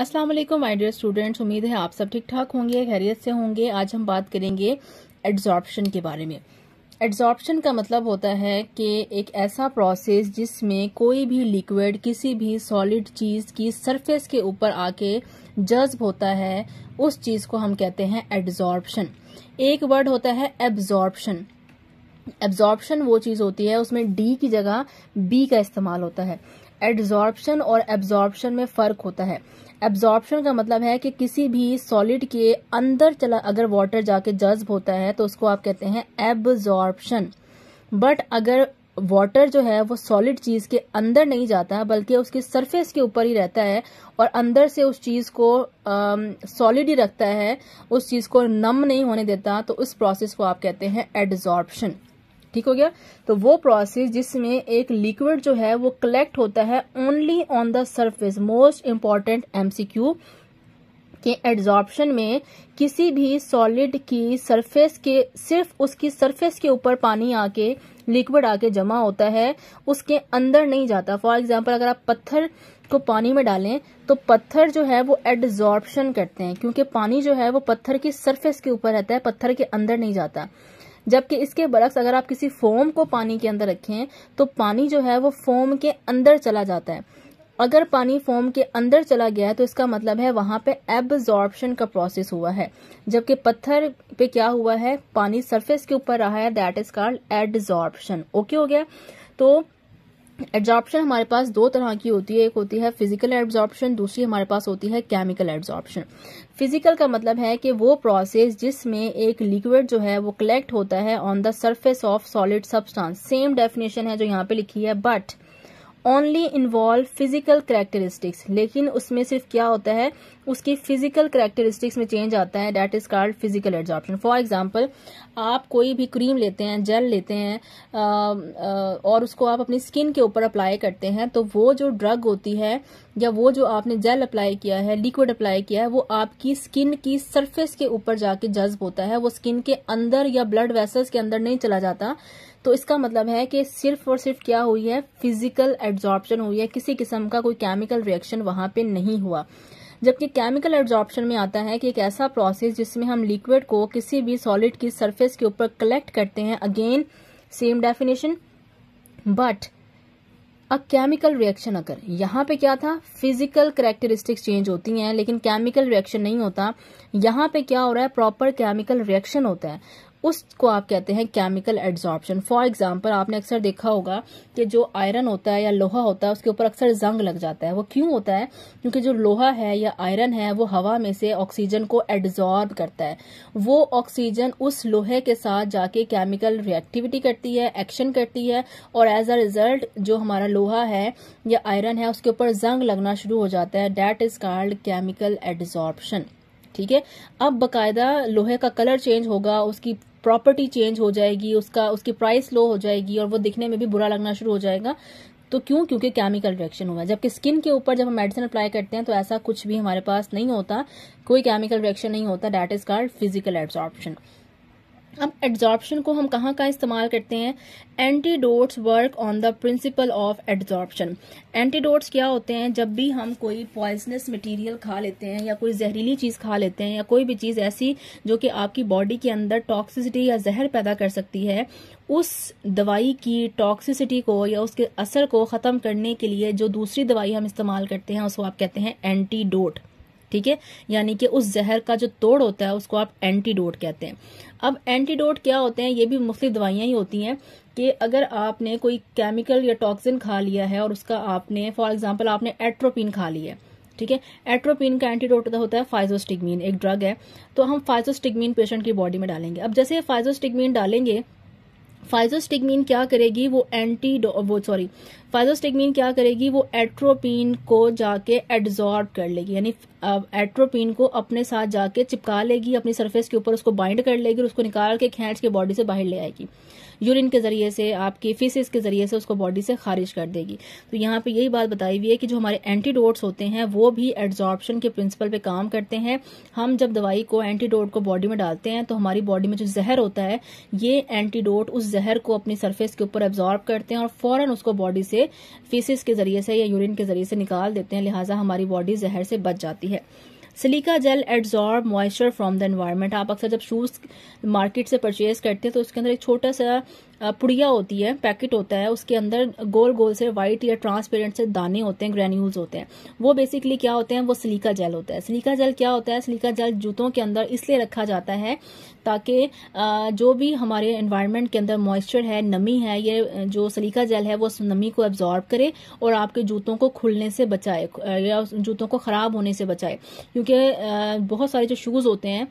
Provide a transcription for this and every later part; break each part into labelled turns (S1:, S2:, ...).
S1: अस्सलाम वालेकुम my dear students उम्मीद है आप सब ठीक ठाक होंगे खैरियत से होंगे आज हम बात करेंगे एड्जॉर्प्शन के बारे में एड्जॉर्प्शन का मतलब होता है कि एक ऐसा प्रोसेस जिसमें कोई भी लिक्विड किसी भी सॉलिड चीज़ की सरफेस के ऊपर आके जज्ब होता है उस चीज़ को हम कहते हैं एड्जॉर्प्शन एक वर्ड होता है एब्जॉर्प्शन एब्जॉर्प्शन वो चीज़ होती है उसमें डी की जगह बी का इस्तेमाल होता है एड्जॉर्प्शन और एब्जॉर्प्शन में फर्क होता है एब्जॉर्प्शन का मतलब है कि किसी भी सॉलिड के अंदर चला अगर वाटर जाके जज्ब होता है तो उसको आप कहते हैं एब्जॉर्प्शन बट अगर वाटर जो है वो सॉलिड चीज के अंदर नहीं जाता बल्कि उसके सरफेस के ऊपर ही रहता है और अंदर से उस चीज को सॉलिड ही रखता है उस चीज को नम नहीं होने देता तो उस प्रोसेस को आप कहते हैं एड्जॉर्प्शन ठीक हो गया तो वो प्रोसेस जिसमें एक लिक्विड जो है वो कलेक्ट होता है only on the surface most important MCQ के एड्जॉर्प्शन में किसी भी सॉलिड की सरफेस के सिर्फ उसकी सरफेस के ऊपर पानी आके लिक्विड आके जमा होता है उसके अंदर नहीं जाता फॉर एग्जाम्पल अगर आप पत्थर को पानी में डालें तो पत्थर जो है वो एड्जॉर्प्शन करते हैं क्योंकि पानी जो है वो पत्थर की सरफेस के ऊपर रहता है पत्थर के अंदर नहीं जाता जबकि इसके बरक्स अगर आप किसी फोम को पानी के अंदर रखें तो पानी जो है वो फोम के अंदर चला जाता है अगर पानी फोम के अंदर चला गया है तो इसका मतलब है वहां पे एब्जॉर्प्शन का प्रोसेस हुआ है जबकि पत्थर पे क्या हुआ है पानी सरफेस के ऊपर रहा है that is called adsorption okay हो गया तो एब्जॉर्प्शन हमारे पास दो तरह की होती है एक होती है फिजिकल एब्जॉर्प्शन दूसरी हमारे पास होती है केमिकल एब्जॉर्प्शन फिजिकल का मतलब है कि वो प्रोसेस जिसमें एक लिक्विड जो है वो कलेक्ट होता है on the surface of solid substance same definition है जो यहाँ पे लिखी है but only involve physical characteristics लेकिन उसमें सिर्फ क्या होता है उसकी फिजिकल करेक्टरिस्टिक्स में चेंज आता है that is called physical adsorption for example आप कोई भी क्रीम लेते हैं जेल लेते हैं आ, आ, और उसको आप अपनी स्किन के ऊपर अप्लाई करते हैं तो वो जो ड्रग होती है या वो जो आपने जेल अप्लाई किया है लिक्विड अप्लाई किया है वो आपकी स्किन की सरफेस के ऊपर जाके जज्ब होता है वो स्किन के अंदर या ब्लड वेसल्स के अंदर नहीं चला जाता तो इसका मतलब है कि सिर्फ और सिर्फ क्या हुई है फिजिकल एब्जॉर्प्शन हुई है किसी किस्म का कोई केमिकल रिएक्शन वहां पे नहीं हुआ जबकि केमिकल एब्जॉर्प्शन में आता है कि एक ऐसा प्रोसेस जिसमें हम लिक्विड को किसी भी सॉलिड की सरफेस के ऊपर कलेक्ट करते हैं again same definition but a chemical reaction अगर यहाँ पे क्या था फिजिकल करेक्टरिस्टिक्स चेंज होती हैं लेकिन केमिकल रिएक्शन नहीं होता यहाँ पे क्या हो रहा है प्रॉपर केमिकल रिएक्शन होता है उसको आप कहते हैं केमिकल एड्जॉर्प्शन फॉर एग्जाम्पल आपने अक्सर देखा होगा कि जो आयरन होता है या लोहा होता है उसके ऊपर अक्सर जंग लग जाता है वो क्यों होता है क्योंकि जो लोहा है या आयरन है वो हवा में से ऑक्सीजन को एड्जॉर्ब करता है वो ऑक्सीजन उस लोहे के साथ जाके केमिकल रिएक्टिविटी करती है एक्शन करती है और एज अ रिजल्ट जो हमारा लोहा है या आयरन है उसके ऊपर जंग लगना शुरू हो जाता है that is called chemical adsorption ठीक है अब बकायदा लोहे का कलर चेंज होगा उसकी प्रॉपर्टी चेंज हो जाएगी उसका उसकी प्राइस लो हो जाएगी और वो दिखने में भी बुरा लगना शुरू हो जाएगा तो क्यों क्योंकि केमिकल रिएक्शन हुआ है जबकि स्किन के ऊपर जब हम मेडिसिन अप्लाई करते हैं तो ऐसा कुछ भी हमारे पास नहीं होता कोई केमिकल रिएक्शन नहीं होता that is called physical absorption अब एड्जॉर्प्शन को हम कहाँ का इस्तेमाल करते हैं antidotes work on the principle of adsorption antidotes क्या होते हैं जब भी हम कोई पॉइजनस मटेरियल खा लेते हैं या कोई जहरीली चीज़ खा लेते हैं या कोई भी चीज़ ऐसी जो कि आपकी बॉडी के अंदर टॉक्सिसिटी या जहर पैदा कर सकती है उस दवाई की टॉक्सिसिटी को या उसके असर को ख़त्म करने के लिए जो दूसरी दवाई हम इस्तेमाल करते हैं उसको आप कहते हैं एंटीडोट ठीक है यानी कि उस जहर का जो तोड़ होता है उसको आप एंटीडोट कहते हैं अब एंटीडोट क्या होते हैं ये भी मुख्तलि दवाइयां ही होती हैं कि अगर आपने कोई केमिकल या टॉक्सिन खा लिया है और उसका आपने फॉर एग्जाम्पल आपने एट्रोपिन खा लिया है ठीक है एट्रोपिन का एंटीडोट होता है फाइजोस्टिगमिन एक ड्रग है तो हम फाइजोस्टिगमिन पेशेंट की बॉडी में डालेंगे अब जैसे फाइजोस्टिगमिन डालेंगे फाइजोस्टिगमिन क्या करेगी वो एंटी वो सॉरी फाइजोस्टिगमिन क्या करेगी वो एट्रोपिन को जाके एड्जॉर्ब कर लेगी यानी एट्रोपिन को अपने साथ जाके चिपका लेगी अपनी सरफेस के ऊपर उसको बाइंड कर लेगी और उसको निकाल के खींच के बॉडी से बाहर ले आएगी यूरिन के ज़रिए से आपके फीसिस के ज़रिए से उसको बॉडी से खारिज कर देगी तो यहाँ पर यही बात बताई हुई है कि जो हमारे एंटीडोट्स होते हैं वो भी एड्जॉर्प्शन के प्रिंसिपल पर काम करते हैं हम जब दवाई को एंटीडोट को बॉडी में डालते हैं तो हमारी बॉडी में जो जहर होता है ये एंटीडोट उस जहर को अपनी सरफेस के ऊपर एब्जॉर्ब करते हैं और फौरन उसको बॉडी से फीसिस के जरिए से या यूरिन के जरिए से निकाल देते हैं लिहाजा हमारी बॉडी जहर से बच जाती है silica gel adsorb moisture from the environment आप अक्सर जब शूज़ मार्केट से परचेज करते हैं तो उसके अंदर एक छोटा सा पुड़िया होती है पैकेट होता है उसके अंदर गोल गोल से व्हाइट या ट्रांसपेरेंट से दाने होते हैं ग्रेन्यूल्स होते हैं वो बेसिकली क्या होते हैं वो सिलिका जेल होता है सिलिका जेल क्या होता है सिलिका जेल जूतों के अंदर इसलिए रखा जाता है ताकि जो भी हमारे एनवायरमेंट के अंदर मॉइस्चर है नमी है ये जो सलीका जेल है वो उस नमी को एब्जॉर्ब करे और आपके जूतों को खुलने से बचाए या जूतों को ख़राब होने से बचाए क्योंकि बहुत सारे जो शूज़ होते हैं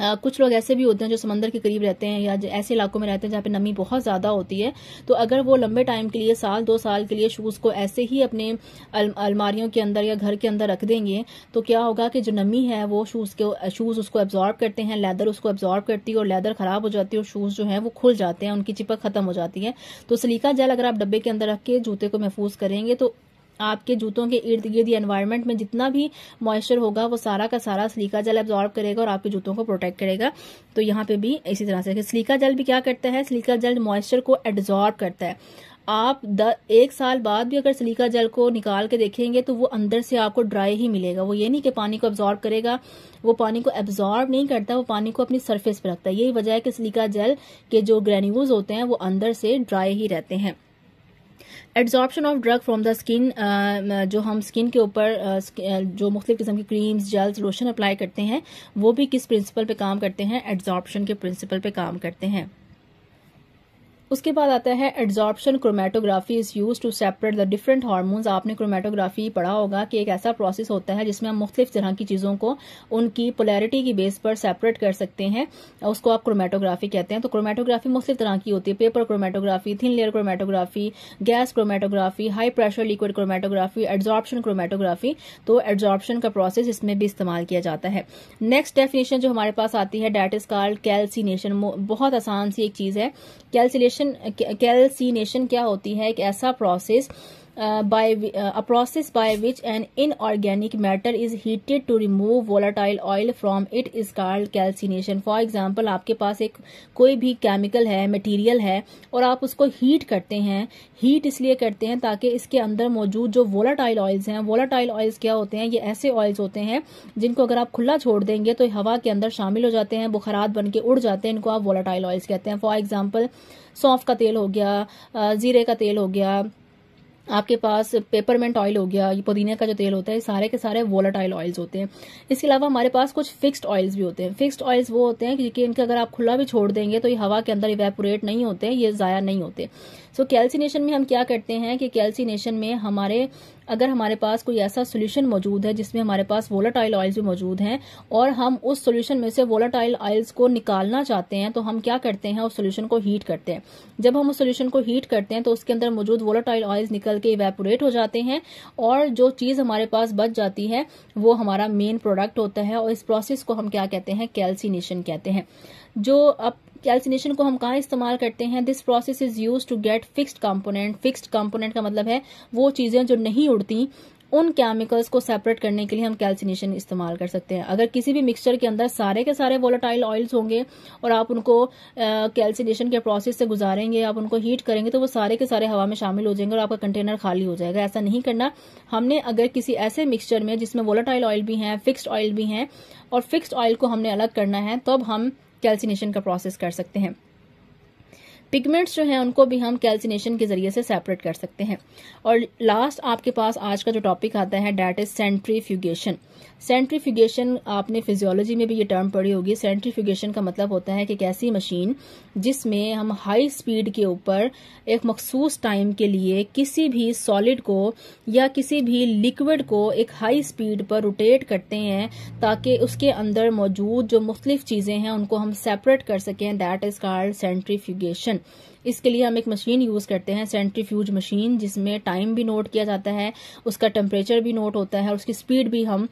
S1: कुछ लोग ऐसे भी होते हैं जो समंदर के करीब रहते हैं या ऐसे इलाकों में रहते हैं जहाँ पे नमी बहुत ज़्यादा होती है तो अगर वो लंबे टाइम के लिए साल दो साल के लिए शूज़ को ऐसे ही अपने अल, अलमारियों के अंदर या घर के अंदर रख देंगे तो क्या होगा कि जो नमी है वो शूज़ के शूज़ उसको एब्जॉर्ब करते हैं लेदर उसको एब्जॉर्ब करती है और लेदर ख़राब हो जाती है और शूज़ जो है वो खुल जाते हैं उनकी चिपक ख़त्म हो जाती है तो सलीका जेल अगर आप डब्बे के अंदर रख के जूते को महफूज करेंगे तो आपके जूतों के इर्द गिर्द एनवायरमेंट में जितना भी मॉइस्चर होगा वो सारा का सारा स्लीका जल एब्जॉर्ब करेगा और आपके जूतों को प्रोटेक्ट करेगा तो यहाँ पे भी इसी तरह से स्लीका जल भी क्या करता है स्लीका जल मॉइस्चर को एब्जॉर्ब करता है आप द एक साल बाद भी अगर सलीका जल को निकाल के देखेंगे तो वो अंदर से आपको ड्राई ही मिलेगा वो ये नहीं कि पानी को एब्जॉर्ब करेगा वो पानी को एब्जॉर्ब नहीं करता वो पानी को अपनी सरफेस पर रखता है यही वजह है कि सलीका जल के जो ग्रेन्यूल्स होते हैं वो अंदर से ड्राई ही रहते हैं adsorption of drug from the skin जो हम स्किन के ऊपर uh, uh, जो मुख्तलिफ किस्म की क्रीम्स जेल्स लोशन अप्लाई करते हैं वो भी किस प्रिंसिपल पे काम करते हैं एड्जॉर्प्शन के प्रिंसिपल पे काम करते हैं उसके बाद आता है adsorption chromatography is use to separate the different hormones आपने क्रोमेटोग्राफी पढ़ा होगा कि एक ऐसा प्रोसेस होता है जिसमें हम मुख्तलिफ तरह की चीज़ों को उनकी पोलैरिटी की बेस पर सेपरेट कर सकते हैं उसको आप क्रोमेटोग्राफी कहते हैं तो क्रोमेटोग्राफी मुख्तलिफ तरह की होती है paper chromatography thin layer chromatography gas chromatography high pressure liquid chromatography adsorption chromatography तो एड्जॉर्प्शन का प्रोसेस इसमें भी इस्तेमाल किया जाता है नेक्स्ट डेफिनेशन जो हमारे पास आती है डेट इज कॉल्ड कैल्सिनेशन बहुत आसान सी एक चीज़ है कैल्सिनेशन कैलसीनेशन कैलसीनेशन क्या होती है एक ऐसा process uh, by uh, a process by which an inorganic matter is heated to remove volatile oil from it is for example आपके पास एक कोई भी केमिकल है मटीरियल है और आप उसको हीट करते हैं हीट इसलिए करते हैं ताकि इसके अंदर मौजूद जो वोलाटाइल ऑयल्स हैं वोलाटाइल ऑयल्स क्या होते हैं ये ऐसे ऑयल्स होते हैं जिनको अगर आप खुला छोड़ देंगे तो हवा के अंदर शामिल हो जाते हैं बुखारात बन के उड़ जाते हैं इनको आप वोलाटाइल ऑयल्स कहते हैं फॉर एग्जाम्पल सौंफ का तेल हो गया uh, जीरे का तेल हो गया आपके पास पेपरमेंट ऑयल हो गया ये पुदीने का जो तेल होता है सारे के सारे वोलाटाइल ऑयल्स होते हैं इसके अलावा हमारे पास कुछ फिक्स्ड ऑयल्स भी होते हैं फिक्स्ड ऑयल्स वो होते हैं क्योंकि इनके अगर आप खुला भी छोड़ देंगे तो ये हवा के अंदर इवेपोरेट नहीं होते ये ज़ाया नहीं होते सो so, कैल्सिनेशन में हम क्या करते हैं कि कैल्सिनेशन में हमारे अगर हमारे पास कोई ऐसा सोल्यूशन मौजूद है जिसमें हमारे पास वोलाटाइल ऑयल्स भी मौजूद हैं और हम उस सोल्यूशन में से वोलाटाइल ऑयल्स को निकालना चाहते हैं तो हम क्या करते हैं उस सोल्यूशन को हीट करते हैं जब हम उस सोल्यूशन को हीट करते हैं तो उसके अंदर मौजूद वोलाटाइल ऑयल्स निकल के इवेपोरेट हो जाते हैं और जो चीज़ हमारे पास बच जाती है वो हमारा मेन प्रोडक्ट होता है और इस प्रोसेस को हम क्या कहते हैं कैल्सिनेशन कहते हैं जो अब कैल्सिनेशन को हम कहाँ इस्तेमाल करते हैं this process is use to get fixed component fixed component का मतलब है वो चीज़ें जो नहीं उड़ती उन केमिकल्स को सेपरेट करने के लिए हम कैल्सिनेशन इस्तेमाल कर सकते हैं अगर किसी भी मिक्सचर के अंदर सारे के सारे वोलाटाइल ऑयल्स होंगे और आप उनको कैल्सिनेशन के प्रोसेस से गुजारेंगे आप उनको हीट करेंगे तो वो सारे के सारे हवा में शामिल हो जाएंगे और आपका कंटेनर खाली हो जाएगा ऐसा नहीं करना हमने अगर किसी ऐसे मिक्सचर में जिसमें वोलाटाइल ऑयल भी हैं फिक्सड ऑयल भी हैं और फिक्सड ऑयल को हमने अलग करना है तब तो हम कैल्सिनेशन का प्रोसेस कर सकते हैं पिगमेंट्स जो हैं उनको भी हम कैल्सिनेशन के जरिए से सेपरेट कर सकते हैं और लास्ट आपके पास आज का जो टॉपिक आता है डैट इज सेंट्रीफ्यूगेशन सेंट्रीफ्यूगेशन आपने फिजियोलॉजी में भी ये टर्म पढ़ी होगी सेंट्रीफ्यूगेशन का मतलब होता है कि एक ऐसी मशीन जिसमें हम हाई स्पीड के ऊपर एक मखसूस टाइम के लिए किसी भी सॉलिड को या किसी भी लिक्विड को एक हाई स्पीड पर रोटेट करते हैं ताकि उसके अंदर मौजूद जो मुख्तलिफ चीज़ें हैं उनको हम सेपरेट कर सकें दैट इज़ कार्ड सेंट्रीफ्यूगेशन इसके लिए हम एक मशीन यूज़ करते हैं सेंट्रीफ्यूज मशीन जिसमें टाइम भी नोट किया जाता है उसका टेम्परेचर भी नोट होता है और उसकी स्पीड भी हम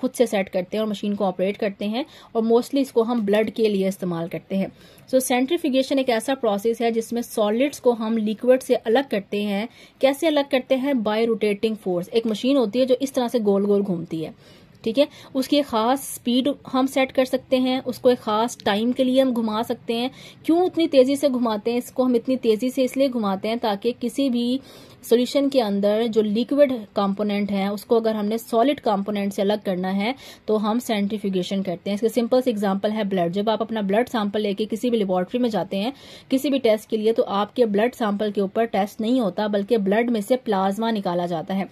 S1: खुद से सेट करते हैं और मशीन को ऑपरेट करते हैं और मोस्टली इसको हम ब्लड के लिए इस्तेमाल करते हैं सो so, सेंट्रीफिकेशन एक ऐसा प्रोसेस है जिसमें सॉलिड्स को हम लिक्विड से अलग करते हैं कैसे अलग करते हैं बाय रोटेटिंग फोर्स एक मशीन होती है जो इस तरह से गोल गोल घूमती है ठीक है उसकी एक ख़ास स्पीड हम सेट कर सकते हैं उसको एक ख़ास टाइम के लिए हम घुमा सकते हैं क्यों उतनी तेज़ी से घुमाते हैं इसको हम इतनी तेज़ी से इसलिए घुमाते हैं ताकि किसी भी सॉल्यूशन के अंदर जो लिक्विड कंपोनेंट है उसको अगर हमने सॉलिड कंपोनेंट से अलग करना है तो हम सेंट्रीफ्यूगेशन करते हैं इसका सिंपल से एग्जाम्पल है ब्लड जब आप अपना ब्लड सैंपल लेके किसी भी लेबोरेटरी में जाते हैं किसी भी टेस्ट के लिए तो आपके ब्लड सैंपल के ऊपर टेस्ट नहीं होता बल्कि ब्लड में से प्लाज्मा निकाला जाता है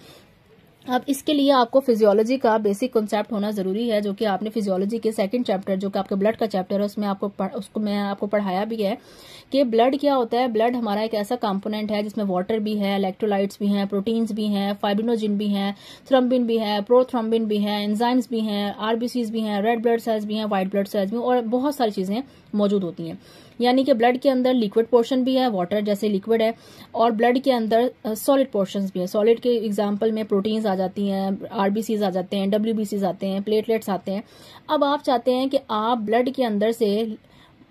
S1: अब इसके लिए आपको फिजियोलॉजी का बेसिक कॉन्सेप्ट होना जरूरी है जो कि आपने फिजियोलॉजी के सेकंड चैप्टर जो कि आपके ब्लड का चैप्टर है उसमें आपको पढ़, उसको मैं आपको पढ़ाया भी है कि ब्लड क्या होता है ब्लड हमारा एक ऐसा कंपोनेंट है जिसमें वाटर भी है इलेक्ट्रोलाइट्स भी हैं प्रोटीन्स भी हैं फाइब्रिनोजिन भी हैं थ्रम्बिन भी है प्रोथ्रम्बिन भी है एंजाइम्स भी हैं आरबीसीज भी हैं रेड ब्लड सेल्स भी हैं वाइट ब्लड सेल्स भी और बहुत सारी चीज़ें मौजूद होती हैं यानी कि ब्लड के अंदर लिक्विड पोर्शन भी है वाटर जैसे लिक्विड है और ब्लड के अंदर सॉलिड uh, पोर्शन भी है सॉलिड के एग्जाम्पल में प्रोटीन्स आ जाती हैं आरबीसीज आ जाते हैं डब्ल्यू आते हैं प्लेटलेट्स आते हैं अब आप चाहते हैं कि आप ब्लड के अंदर से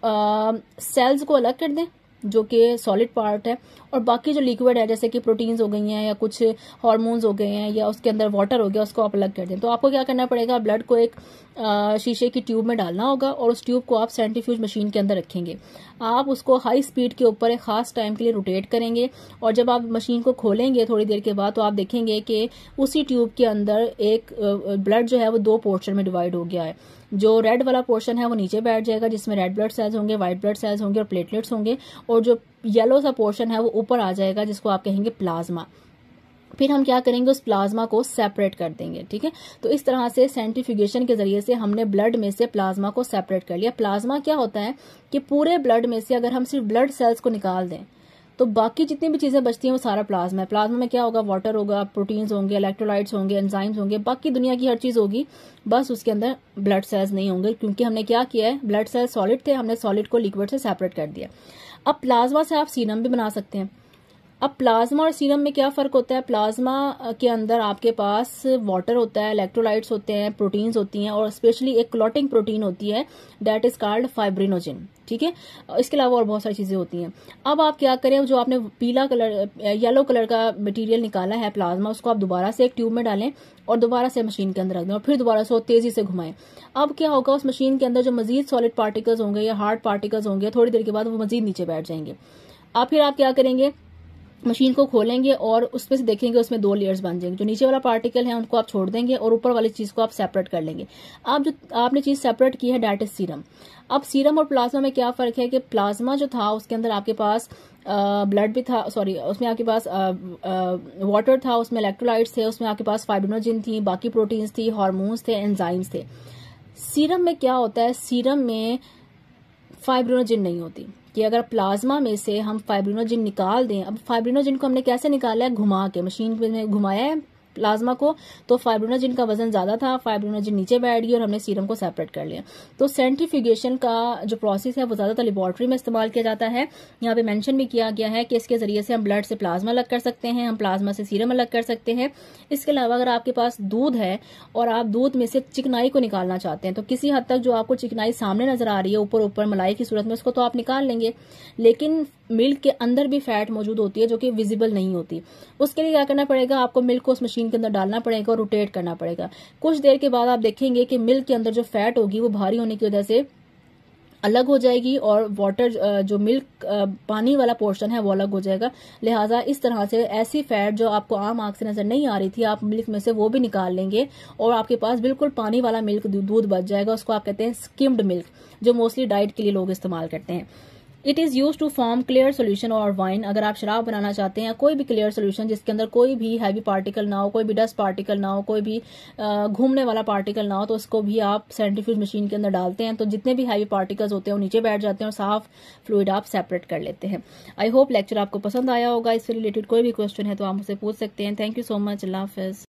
S1: सेल्स uh, को अलग कर दें जो कि सॉलिड पार्ट है और बाकी जो लिक्विड है जैसे कि प्रोटीन्स हो गई हैं या कुछ हार्मोन्स हो गए हैं या उसके अंदर वाटर हो गया उसको आप अलग कर दें तो आपको क्या करना पड़ेगा ब्लड को एक शीशे की ट्यूब में डालना होगा और उस ट्यूब को आप सेंट्रीफ्यूज मशीन के अंदर रखेंगे आप उसको हाई स्पीड के ऊपर एक खास टाइम के लिए रोटेट करेंगे और जब आप मशीन को खोलेंगे थोड़ी देर के बाद तो आप देखेंगे कि उसी ट्यूब के अंदर एक ब्लड जो है वो दो पोर्शन में डिवाइड हो गया है जो रेड वाला पोर्शन है वो नीचे बैठ जाएगा जिसमें रेड ब्लड सेल्स होंगे व्हाइट ब्लड सेल्स होंगे और प्लेटलेट्स होंगे और जो येलो सा पोर्शन है वो ऊपर आ जाएगा जिसको आप कहेंगे प्लाज्मा फिर हम क्या करेंगे उस प्लाज्मा को सेपरेट कर देंगे ठीक है तो इस तरह से सेंट्रीफ्यूगेशन के जरिए से हमने ब्लड में से प्लाज्मा को सेपरेट कर लिया प्लाज्मा क्या होता है कि पूरे ब्लड में से अगर हम सिर्फ ब्लड सेल्स को निकाल दें तो बाकी जितनी भी चीज़ें बचती हैं वो सारा प्लाज्मा है प्लाज्मा में क्या होगा वाटर होगा प्रोटीन्स होंगे इलेक्ट्रोलाइट्स होंगे एंजाइम्स होंगे बाकी दुनिया की हर चीज़ होगी बस उसके अंदर ब्लड सेल्स नहीं होंगे क्योंकि हमने क्या किया है ब्लड सेल्स सॉलिड थे हमने सॉलिड को लिक्विड से सेपरेट कर दिया अब प्लाज्मा से आप सीरम भी बना सकते हैं अब प्लाज्मा और सीरम में क्या फ़र्क होता है प्लाज्मा के अंदर आपके पास वाटर होता है इलेक्ट्रोलाइट्स होते हैं प्रोटीन्स होती हैं और स्पेशली एक क्लॉटिंग प्रोटीन होती है डेट इज़ कॉल्ड फाइब्रिनोजिन ठीक है इसके अलावा और बहुत सारी चीज़ें होती हैं अब आप क्या करें जो आपने पीला कलर येलो कलर का मटेरियल निकाला है प्लाज्मा उसको आप दोबारा से एक ट्यूब में डालें और दोबारा से मशीन के अंदर रख दें और फिर दोबारा से वो तेज़ी से घुमाएं अब क्या होगा उस मशीन के अंदर जो मजीद सॉलिड पार्टिकल्स होंगे या हार्ड पार्टिकल्स होंगे थोड़ी देर के बाद वो मजीद नीचे बैठ जाएंगे अब फिर आप क्या करेंगे मशीन को खोलेंगे और उसमें से देखेंगे उसमें दो लेयर्स बन जाएंगे जो नीचे वाला पार्टिकल है उनको आप छोड़ देंगे और ऊपर वाली चीज़ को आप सेपरेट कर लेंगे आप जो आपने चीज़ सेपरेट की है डैट इज सीरम अब सीरम और प्लाज्मा में क्या फ़र्क है कि प्लाज्मा जो था उसके अंदर आपके पास ब्लड भी था सॉरी उसमें आपके पास वाटर था उसमें इलेक्ट्रोलाइट्स थे उसमें आपके पास फाइब्रोजिन थी बाकी प्रोटीन्स थी हॉर्मोन्स थे एंजाइम्स थे सीरम में क्या होता है सीरम में फाइब्रोनोजिन नहीं होती कि अगर प्लाज्मा में से हम फाइब्रिनोजिन निकाल दें अब फाइब्रिनोजिन को हमने कैसे निकाला है घुमा के मशीन में घुमाया है प्लाज्मा को तो फाइब्रोनोजिन का वजन ज्यादा था फाइब्रोनाजिन नीचे बैठ गई और हमने सीरम को सेपरेट कर लिया तो सेंट्रीफ्यूगेशन का जो प्रोसेस है वो ज्यादातर लेबोरेटरी में इस्तेमाल किया जाता है यहाँ पे मैंशन भी किया गया है कि इसके जरिए से हम ब्लड से प्लाज्मा अलग कर सकते हैं हम प्लाज्मा से सीरम अलग कर सकते हैं इसके अलावा अगर आपके पास दूध है और आप दूध में से चिकनाई को निकालना चाहते हैं तो किसी हद तक जो आपको चिकनाई सामने नजर आ रही है ऊपर ऊपर मलाई की सूरत में उसको तो आप निकाल लेंगे लेकिन मिल्क के अंदर भी फैट मौजूद होती है जो कि विजिबल नहीं होती उसके लिए क्या करना पड़ेगा आपको मिल्क को उस मशीन के अंदर डालना पड़ेगा और रोटेट करना पड़ेगा कुछ देर के बाद आप देखेंगे कि मिल्क के अंदर जो फैट होगी वो भारी होने की वजह से अलग हो जाएगी और वाटर जो मिल्क पानी वाला पोर्शन है वो अलग हो जाएगा लिहाजा इस तरह से ऐसी फैट जो आपको आम आंख से नजर नहीं आ रही थी आप मिल्क में से वो भी निकाल लेंगे और आपके पास बिल्कुल पानी वाला मिल्क दूध बच जाएगा उसको आप कहते हैं स्किम्ड मिल्क जो मोस्टली डाइट के लिए लोग इस्तेमाल करते हैं it is use to form clear solution और वाइन अगर आप शराब बनाना चाहते हैं कोई भी क्लियर सोल्यूशन जिसके अंदर कोई भी हैवी पार्टिकल ना हो कोई भी डस्ट पार्टिकल ना हो कोई भी घूमने वाला पार्टिकल ना हो तो उसको भी आप सेंट्रीफ्यूज मशीन के अंदर डालते हैं तो जितने भी हैवी पार्टिकल्स होते हैं वो नीचे बैठ जाते हैं और साफ फ्लूड आप सेपरेट कर लेते हैं आई होप लेक्चर आपको पसंद आया होगा इससे रिलेटेड कोई भी क्वेश्चन है तो आप मुझसे पूछ सकते हैं थैंक यू सो मच अल्लाह हाफिज़